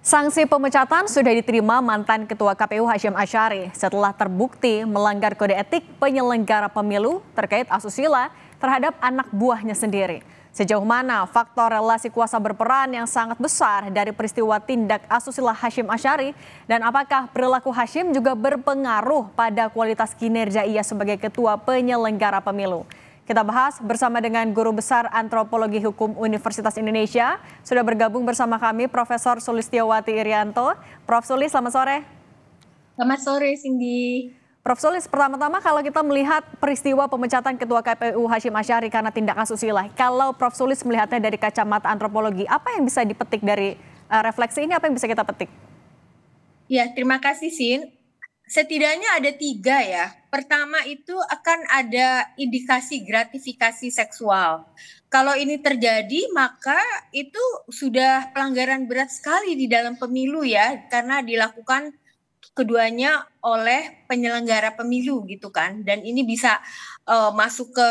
Sanksi pemecatan sudah diterima mantan Ketua KPU Hashim Ashari setelah terbukti melanggar kode etik penyelenggara pemilu terkait asusila terhadap anak buahnya sendiri. Sejauh mana faktor relasi kuasa berperan yang sangat besar dari peristiwa tindak asusila Hashim Ashari dan apakah perilaku Hashim juga berpengaruh pada kualitas kinerja ia sebagai Ketua Penyelenggara Pemilu. Kita bahas bersama dengan Guru Besar Antropologi Hukum Universitas Indonesia. Sudah bergabung bersama kami Profesor Sulistiyawati Irianto. Prof. Sulis, selamat sore. Selamat sore, Cindy. Prof. Sulis, pertama-tama kalau kita melihat peristiwa pemecatan Ketua KPU Hashim Asyari karena tindak asusila, kalau Prof. Sulis melihatnya dari kacamata antropologi, apa yang bisa dipetik dari eh, refleksi ini, apa yang bisa kita petik? Ya, terima kasih, Sin. Setidaknya ada tiga ya Pertama itu akan ada indikasi gratifikasi seksual. Kalau ini terjadi maka itu sudah pelanggaran berat sekali di dalam pemilu ya karena dilakukan keduanya oleh penyelenggara pemilu gitu kan dan ini bisa uh, masuk ke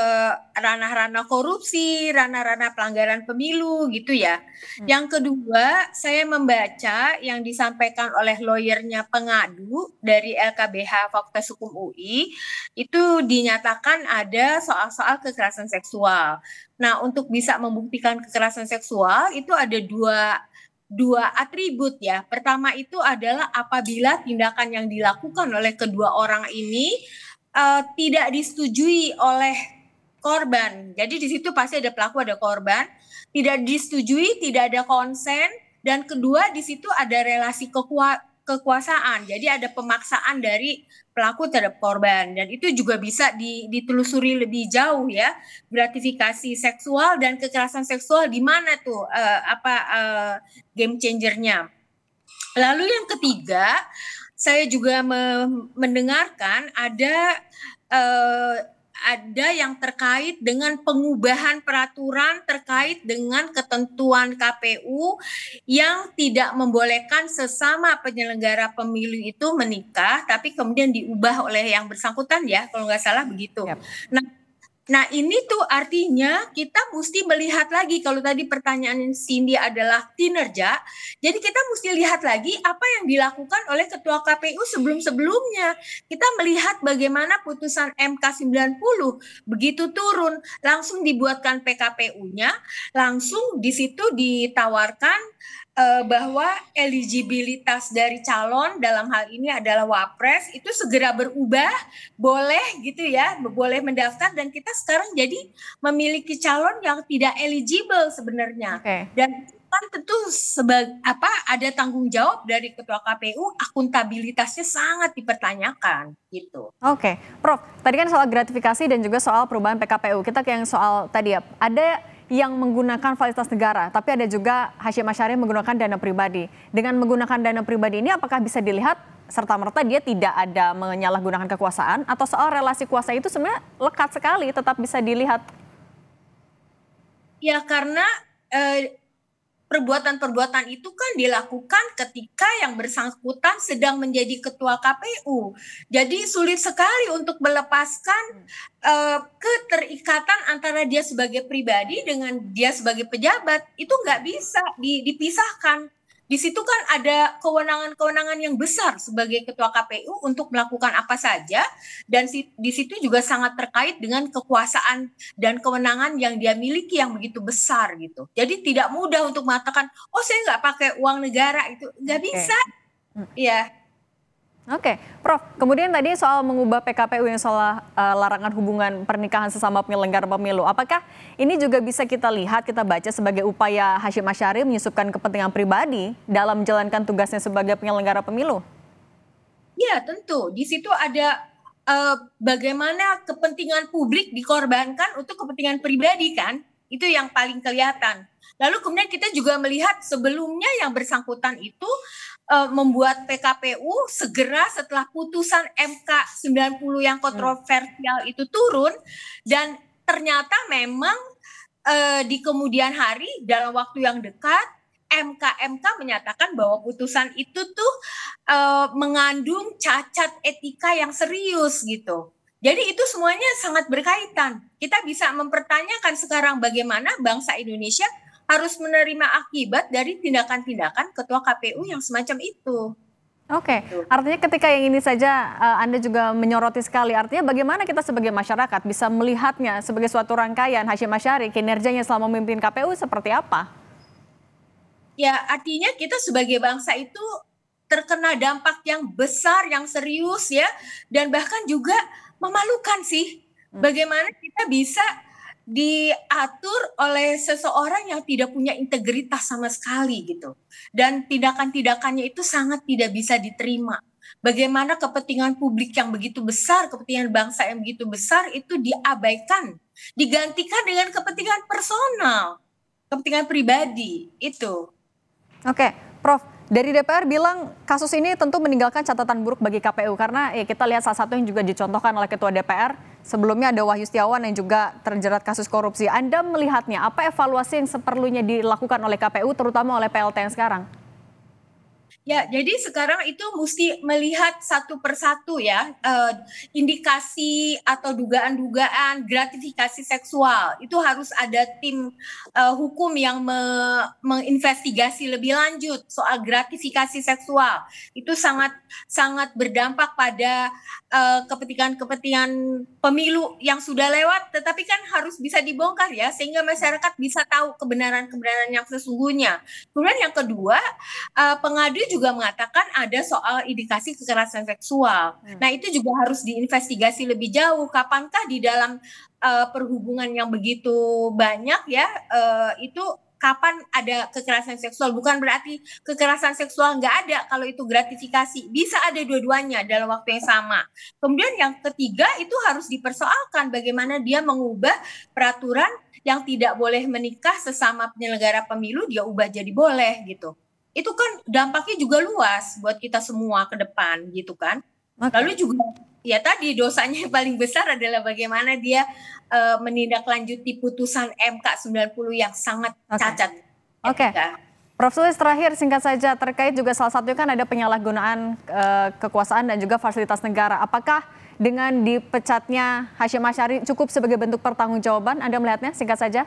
ranah-ranah korupsi, ranah-ranah pelanggaran pemilu gitu ya. Hmm. Yang kedua, saya membaca yang disampaikan oleh lawyernya pengadu dari LKBH Fakultas Hukum UI itu dinyatakan ada soal-soal kekerasan seksual. Nah, untuk bisa membuktikan kekerasan seksual itu ada dua dua atribut ya. Pertama itu adalah apabila tindakan yang dilakukan oleh kedua orang ini uh, tidak disetujui oleh korban. Jadi di situ pasti ada pelaku, ada korban. Tidak disetujui, tidak ada konsen, dan kedua di situ ada relasi kekuatan kekuasaan. Jadi ada pemaksaan dari pelaku terhadap korban dan itu juga bisa ditelusuri lebih jauh ya. Gratifikasi seksual dan kekerasan seksual di mana tuh uh, apa uh, game changernya. Lalu yang ketiga, saya juga me mendengarkan ada uh, ada yang terkait dengan pengubahan peraturan terkait dengan ketentuan KPU yang tidak membolehkan sesama penyelenggara pemilu itu menikah, tapi kemudian diubah oleh yang bersangkutan ya, kalau nggak salah begitu. Yep. Nah, Nah, ini tuh artinya kita mesti melihat lagi kalau tadi pertanyaan Cindy adalah kinerja. Jadi kita mesti lihat lagi apa yang dilakukan oleh ketua KPU sebelum-sebelumnya. Kita melihat bagaimana putusan MK 90 begitu turun langsung dibuatkan PKPU-nya, langsung di situ ditawarkan uh, bahwa eligibilitas dari calon dalam hal ini adalah wapres itu segera berubah boleh gitu ya boleh mendaftar dan kita sekarang jadi memiliki calon yang tidak eligible sebenarnya okay. dan kan tentu sebagai apa ada tanggung jawab dari ketua KPU akuntabilitasnya sangat dipertanyakan gitu. Oke, okay. Prof. Tadi kan soal gratifikasi dan juga soal perubahan PKPU. Kita ke yang soal tadi ya. Ada yang menggunakan fasilitas negara, tapi ada juga Hashim Asyari menggunakan dana pribadi. Dengan menggunakan dana pribadi ini apakah bisa dilihat serta-merta dia tidak ada menyalahgunakan kekuasaan atau soal relasi kuasa itu sebenarnya lekat sekali tetap bisa dilihat? Ya karena eh, perbuatan-perbuatan itu kan dilakukan ketika yang bersangkutan sedang menjadi ketua KPU. Jadi sulit sekali untuk melepaskan uh, keterikatan antara dia sebagai pribadi dengan dia sebagai pejabat. Itu nggak hmm. bisa dipisahkan di situ kan ada kewenangan-kewenangan yang besar sebagai ketua KPU untuk melakukan apa saja dan di situ juga sangat terkait dengan kekuasaan dan kewenangan yang dia miliki yang begitu besar gitu. Jadi tidak mudah untuk mengatakan oh saya nggak pakai uang negara itu nggak okay. bisa. Hmm. Iya. Hmm. Oke, Prof. Kemudian tadi soal mengubah PKPU yang soal uh, eh, larangan hubungan pernikahan sesama penyelenggara pemilu. Apakah ini juga bisa kita lihat, kita baca sebagai upaya Hashim Asyari menyusupkan kepentingan pribadi dalam menjalankan tugasnya sebagai penyelenggara pemilu? Ya, tentu. Di situ ada uh, bagaimana kepentingan publik dikorbankan untuk kepentingan pribadi kan? Itu yang paling kelihatan. Lalu kemudian kita juga melihat sebelumnya yang bersangkutan itu e, membuat PKPU segera setelah putusan MK 90 yang hmm. kontroversial itu turun dan ternyata memang e, di kemudian hari dalam waktu yang dekat MK MK menyatakan bahwa putusan itu tuh e, mengandung cacat etika yang serius gitu. Jadi itu semuanya sangat berkaitan. Kita bisa mempertanyakan sekarang bagaimana bangsa Indonesia harus menerima akibat dari tindakan-tindakan ketua KPU yang semacam itu. Oke, okay. Gitu. artinya ketika yang ini saja eh, Anda juga menyoroti sekali. Artinya bagaimana kita sebagai masyarakat bisa melihatnya sebagai suatu rangkaian Hashim Asyari, kinerjanya selama memimpin KPU seperti apa? Ya, artinya kita sebagai bangsa itu terkena dampak yang besar, yang serius ya, dan bahkan juga memalukan sih. Hmm. Bagaimana kita bisa diatur oleh seseorang yang tidak punya integritas sama sekali gitu. Dan tindakan-tindakannya itu sangat tidak bisa diterima. Bagaimana kepentingan publik yang begitu besar, kepentingan bangsa yang begitu besar itu diabaikan, digantikan dengan kepentingan personal, kepentingan pribadi itu. Oke, Prof. Dari DPR bilang kasus ini tentu meninggalkan catatan buruk bagi KPU karena ya kita lihat salah satu yang juga dicontohkan oleh Ketua DPR sebelumnya ada Wahyu Setiawan yang juga terjerat kasus korupsi. Anda melihatnya apa evaluasi yang seperlunya dilakukan oleh KPU terutama oleh PLT yang sekarang? Ya, jadi sekarang itu mesti melihat satu persatu ya eh, indikasi atau dugaan-dugaan gratifikasi seksual itu harus ada tim eh, hukum yang me menginvestigasi lebih lanjut soal gratifikasi seksual itu sangat sangat berdampak pada kepentingan eh, kepentingan-kepentingan pemilu yang sudah lewat, tetapi kan harus bisa dibongkar ya sehingga masyarakat bisa tahu kebenaran-kebenaran yang sesungguhnya. Kemudian yang kedua eh, pengadu juga mengatakan ada soal indikasi kekerasan seksual. Hmm. Nah, itu juga harus diinvestigasi lebih jauh. Kapankah di dalam uh, perhubungan yang begitu banyak ya uh, itu kapan ada kekerasan seksual bukan berarti kekerasan seksual nggak ada kalau itu gratifikasi bisa ada dua-duanya dalam waktu yang sama kemudian yang ketiga itu harus dipersoalkan bagaimana dia mengubah peraturan yang tidak boleh menikah sesama penyelenggara pemilu dia ubah jadi boleh gitu itu kan dampaknya juga luas buat kita semua ke depan gitu kan. Okay. Lalu juga ya tadi dosanya yang paling besar adalah bagaimana dia uh, menindaklanjuti putusan MK 90 yang sangat okay. cacat. Oke. Okay. Prof. Sulis terakhir singkat saja terkait juga salah satunya kan ada penyalahgunaan e, kekuasaan dan juga fasilitas negara. Apakah dengan dipecatnya Hashim Ashari cukup sebagai bentuk pertanggungjawaban? Anda melihatnya singkat saja?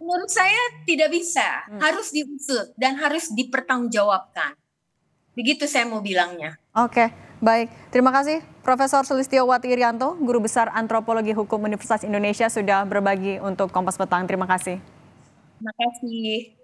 menurut saya tidak bisa, hmm. harus diusut dan harus dipertanggungjawabkan. Begitu saya mau bilangnya. Oke, okay. baik. Terima kasih Profesor Wati Irianto, Guru Besar Antropologi Hukum Universitas Indonesia sudah berbagi untuk Kompas Petang. Terima kasih. Terima kasih.